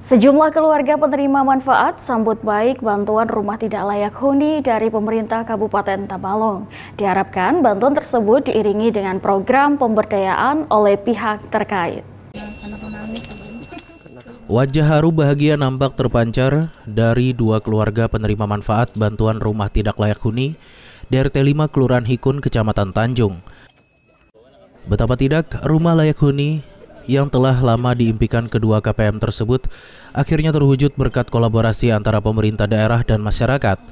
Sejumlah keluarga penerima manfaat sambut baik bantuan rumah tidak layak huni dari pemerintah Kabupaten Tabalong. Diharapkan bantuan tersebut diiringi dengan program pemberdayaan oleh pihak terkait. Wajah haru bahagia nampak terpancar dari dua keluarga penerima manfaat bantuan rumah tidak layak huni DRT 5 Kelurahan Hikun, Kecamatan Tanjung. Betapa tidak rumah layak huni yang telah lama diimpikan kedua KPM tersebut akhirnya terwujud berkat kolaborasi antara pemerintah daerah dan masyarakat.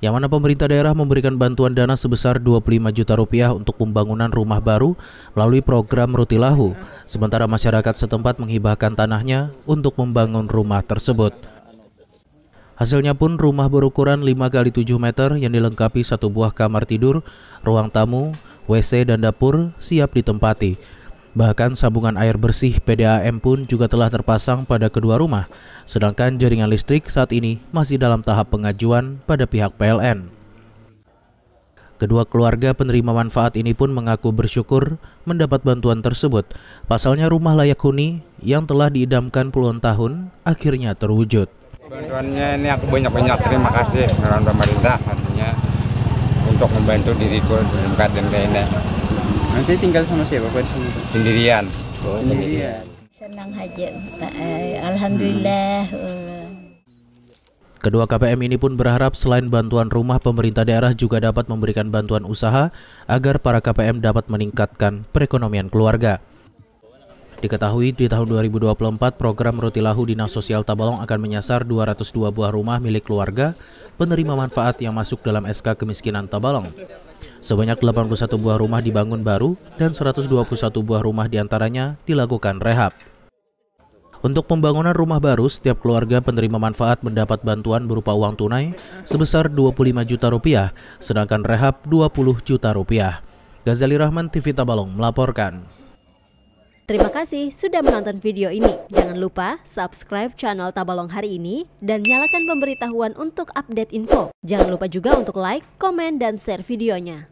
Yang mana pemerintah daerah memberikan bantuan dana sebesar 25 juta rupiah untuk pembangunan rumah baru melalui program Rutilahu, sementara masyarakat setempat menghibahkan tanahnya untuk membangun rumah tersebut. Hasilnya pun rumah berukuran 5 kali 7 meter yang dilengkapi satu buah kamar tidur, ruang tamu, WC dan dapur siap ditempati Bahkan sambungan air bersih PDAM pun juga telah terpasang pada kedua rumah, sedangkan jaringan listrik saat ini masih dalam tahap pengajuan pada pihak PLN. Kedua keluarga penerima manfaat ini pun mengaku bersyukur mendapat bantuan tersebut. Pasalnya rumah layak huni yang telah diidamkan puluhan tahun akhirnya terwujud. Bantuannya ini aku banyak-banyak terima kasih dengan pemerintah untuk membantu diriku dan keadaan lainnya. Nanti tinggal sama siapa Pak? Sendirian. Oh, sendirian. Senang aja. Alhamdulillah. Kedua KPM ini pun berharap selain bantuan rumah, pemerintah daerah juga dapat memberikan bantuan usaha agar para KPM dapat meningkatkan perekonomian keluarga. Diketahui di tahun 2024 program Rutilahu Dinas Sosial Tabalong akan menyasar 202 buah rumah milik keluarga penerima manfaat yang masuk dalam SK kemiskinan Tabalong. Sebanyak 81 buah rumah dibangun baru dan 121 buah rumah diantaranya dilakukan rehab. Untuk pembangunan rumah baru, setiap keluarga penerima manfaat mendapat bantuan berupa uang tunai sebesar 25 juta rupiah, sedangkan rehab 20 juta rupiah. Gazali Rahman TV Tabalong melaporkan. Terima kasih sudah menonton video ini. Jangan lupa subscribe channel Tabalong hari ini dan nyalakan pemberitahuan untuk update info. Jangan lupa juga untuk like, komen, dan share videonya.